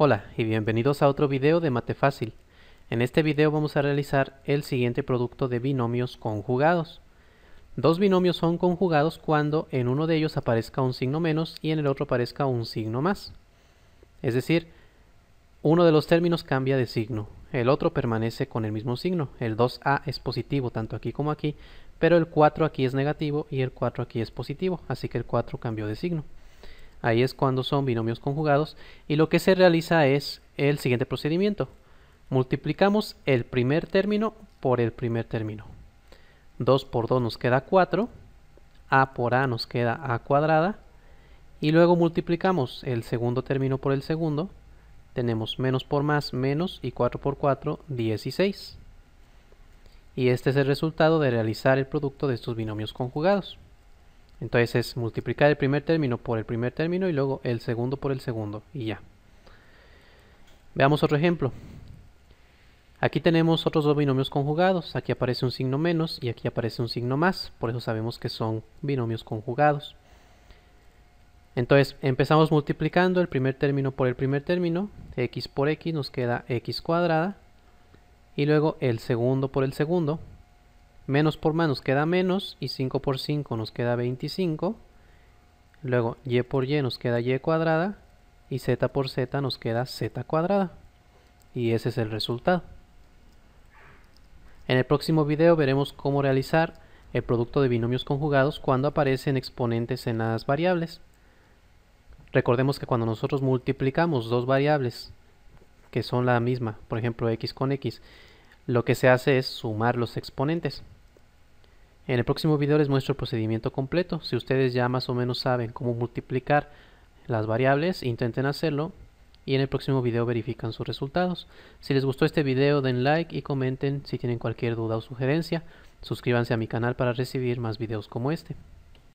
Hola y bienvenidos a otro video de Mate Fácil. En este video vamos a realizar el siguiente producto de binomios conjugados. Dos binomios son conjugados cuando en uno de ellos aparezca un signo menos y en el otro aparezca un signo más. Es decir, uno de los términos cambia de signo, el otro permanece con el mismo signo. El 2a es positivo tanto aquí como aquí, pero el 4 aquí es negativo y el 4 aquí es positivo, así que el 4 cambió de signo. Ahí es cuando son binomios conjugados y lo que se realiza es el siguiente procedimiento. Multiplicamos el primer término por el primer término. 2 por 2 nos queda 4, a por a nos queda a cuadrada y luego multiplicamos el segundo término por el segundo. Tenemos menos por más, menos y 4 por 4, 16. Y este es el resultado de realizar el producto de estos binomios conjugados. Entonces es multiplicar el primer término por el primer término y luego el segundo por el segundo y ya. Veamos otro ejemplo. Aquí tenemos otros dos binomios conjugados. Aquí aparece un signo menos y aquí aparece un signo más. Por eso sabemos que son binomios conjugados. Entonces empezamos multiplicando el primer término por el primer término. x por x nos queda x cuadrada. Y luego el segundo por el segundo Menos por más queda menos y 5 por 5 nos queda 25. Luego y por y nos queda y cuadrada y z por z nos queda z cuadrada. Y ese es el resultado. En el próximo video veremos cómo realizar el producto de binomios conjugados cuando aparecen exponentes en las variables. Recordemos que cuando nosotros multiplicamos dos variables que son la misma, por ejemplo x con x, lo que se hace es sumar los exponentes. En el próximo video les muestro el procedimiento completo. Si ustedes ya más o menos saben cómo multiplicar las variables, intenten hacerlo y en el próximo video verifican sus resultados. Si les gustó este video den like y comenten si tienen cualquier duda o sugerencia. Suscríbanse a mi canal para recibir más videos como este.